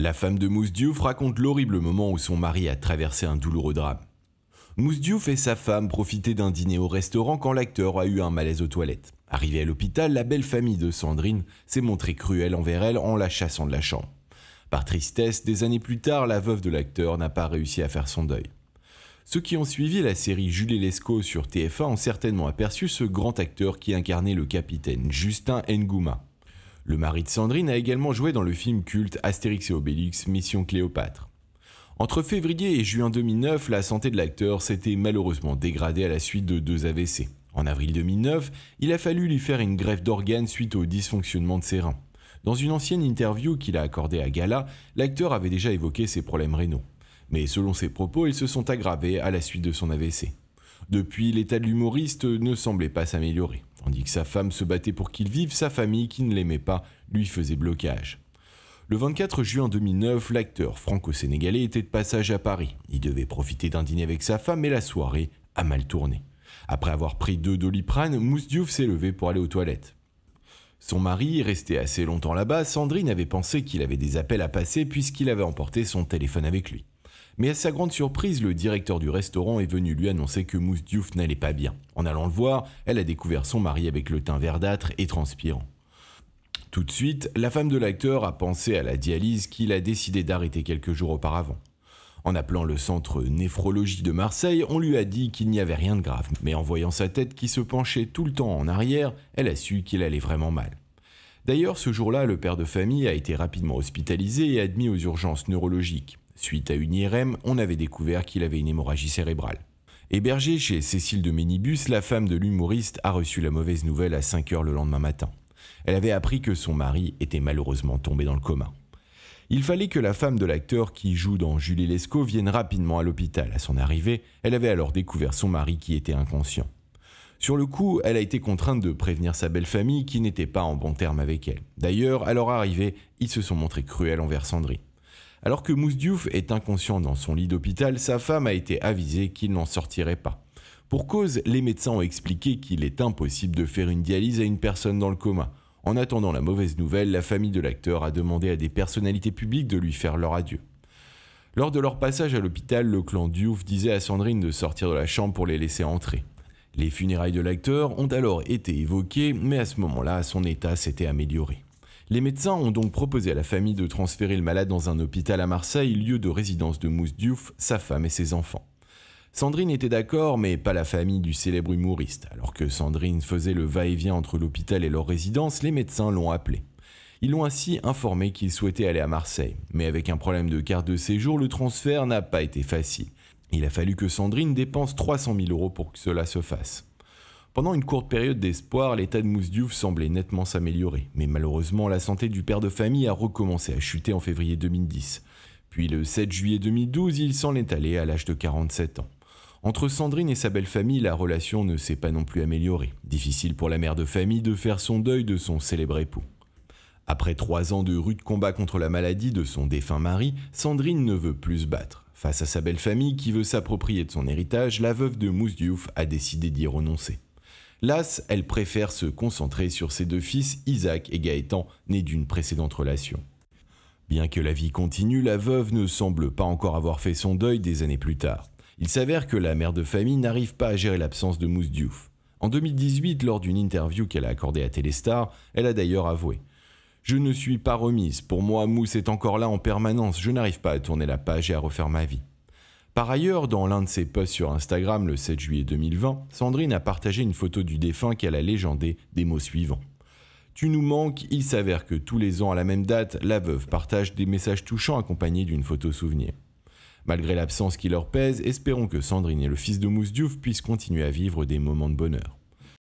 La femme de Mousdiouf raconte l'horrible moment où son mari a traversé un douloureux drame. Mousdiouf et sa femme profitaient d'un dîner au restaurant quand l'acteur a eu un malaise aux toilettes. Arrivée à l'hôpital, la belle famille de Sandrine s'est montrée cruelle envers elle en la chassant de la chambre. Par tristesse, des années plus tard, la veuve de l'acteur n'a pas réussi à faire son deuil. Ceux qui ont suivi la série Julie Lescaut sur TF1 ont certainement aperçu ce grand acteur qui incarnait le capitaine Justin Ngouma. Le mari de Sandrine a également joué dans le film culte Astérix et Obélix Mission Cléopâtre. Entre février et juin 2009, la santé de l'acteur s'était malheureusement dégradée à la suite de deux AVC. En avril 2009, il a fallu lui faire une greffe d'organes suite au dysfonctionnement de ses reins. Dans une ancienne interview qu'il a accordée à Gala, l'acteur avait déjà évoqué ses problèmes rénaux. Mais selon ses propos, ils se sont aggravés à la suite de son AVC. Depuis, l'état de l'humoriste ne semblait pas s'améliorer, tandis que sa femme se battait pour qu'il vive, sa famille, qui ne l'aimait pas, lui faisait blocage. Le 24 juin 2009, l'acteur franco-sénégalais était de passage à Paris. Il devait profiter d'un dîner avec sa femme, et la soirée a mal tourné. Après avoir pris deux doliprane, Mousdiouf s'est levé pour aller aux toilettes. Son mari, resté assez longtemps là-bas, Sandrine avait pensé qu'il avait des appels à passer puisqu'il avait emporté son téléphone avec lui. Mais à sa grande surprise, le directeur du restaurant est venu lui annoncer que Mousse Diouf n'allait pas bien. En allant le voir, elle a découvert son mari avec le teint verdâtre et transpirant. Tout de suite, la femme de l'acteur a pensé à la dialyse qu'il a décidé d'arrêter quelques jours auparavant. En appelant le centre néphrologie de Marseille, on lui a dit qu'il n'y avait rien de grave, mais en voyant sa tête qui se penchait tout le temps en arrière, elle a su qu'il allait vraiment mal. D'ailleurs, ce jour-là, le père de famille a été rapidement hospitalisé et admis aux urgences neurologiques. Suite à une IRM, on avait découvert qu'il avait une hémorragie cérébrale. Hébergé chez Cécile de Ménibus, la femme de l'humoriste a reçu la mauvaise nouvelle à 5 h le lendemain matin. Elle avait appris que son mari était malheureusement tombé dans le coma. Il fallait que la femme de l'acteur qui joue dans Julie Lescaut vienne rapidement à l'hôpital. À son arrivée, elle avait alors découvert son mari qui était inconscient. Sur le coup, elle a été contrainte de prévenir sa belle famille qui n'était pas en bon terme avec elle. D'ailleurs, à leur arrivée, ils se sont montrés cruels envers Sandrine. Alors que Mousse Diouf est inconscient dans son lit d'hôpital, sa femme a été avisée qu'il n'en sortirait pas. Pour cause, les médecins ont expliqué qu'il est impossible de faire une dialyse à une personne dans le coma. En attendant la mauvaise nouvelle, la famille de l'acteur a demandé à des personnalités publiques de lui faire leur adieu. Lors de leur passage à l'hôpital, le clan Diouf disait à Sandrine de sortir de la chambre pour les laisser entrer. Les funérailles de l'acteur ont alors été évoquées, mais à ce moment-là, son état s'était amélioré. Les médecins ont donc proposé à la famille de transférer le malade dans un hôpital à Marseille, lieu de résidence de Mousdiouf, sa femme et ses enfants. Sandrine était d'accord, mais pas la famille du célèbre humoriste. Alors que Sandrine faisait le va-et-vient entre l'hôpital et leur résidence, les médecins l'ont appelé. Ils l'ont ainsi informé qu'il souhaitait aller à Marseille. Mais avec un problème de carte de séjour, le transfert n'a pas été facile. Il a fallu que Sandrine dépense 300 000 euros pour que cela se fasse. Pendant une courte période d'espoir, l'état de Mousdiouf semblait nettement s'améliorer, mais malheureusement la santé du père de famille a recommencé à chuter en février 2010. Puis le 7 juillet 2012, il s'en est allé à l'âge de 47 ans. Entre Sandrine et sa belle famille, la relation ne s'est pas non plus améliorée. Difficile pour la mère de famille de faire son deuil de son célèbre époux. Après trois ans de rude combat contre la maladie de son défunt mari, Sandrine ne veut plus se battre. Face à sa belle famille qui veut s'approprier de son héritage, la veuve de Mousdiouf a décidé d'y renoncer. Lasse, elle préfère se concentrer sur ses deux fils, Isaac et Gaëtan, nés d'une précédente relation. Bien que la vie continue, la veuve ne semble pas encore avoir fait son deuil des années plus tard. Il s'avère que la mère de famille n'arrive pas à gérer l'absence de Mousse Diouf. En 2018, lors d'une interview qu'elle a accordée à Téléstar, elle a d'ailleurs avoué Je ne suis pas remise, pour moi Mouss est encore là en permanence, je n'arrive pas à tourner la page et à refaire ma vie. Par ailleurs, dans l'un de ses posts sur Instagram le 7 juillet 2020, Sandrine a partagé une photo du défunt qu'elle a légendée des mots suivants. Tu nous manques, il s'avère que tous les ans à la même date, la veuve partage des messages touchants accompagnés d'une photo souvenir. Malgré l'absence qui leur pèse, espérons que Sandrine et le fils de Mousdiouf puissent continuer à vivre des moments de bonheur.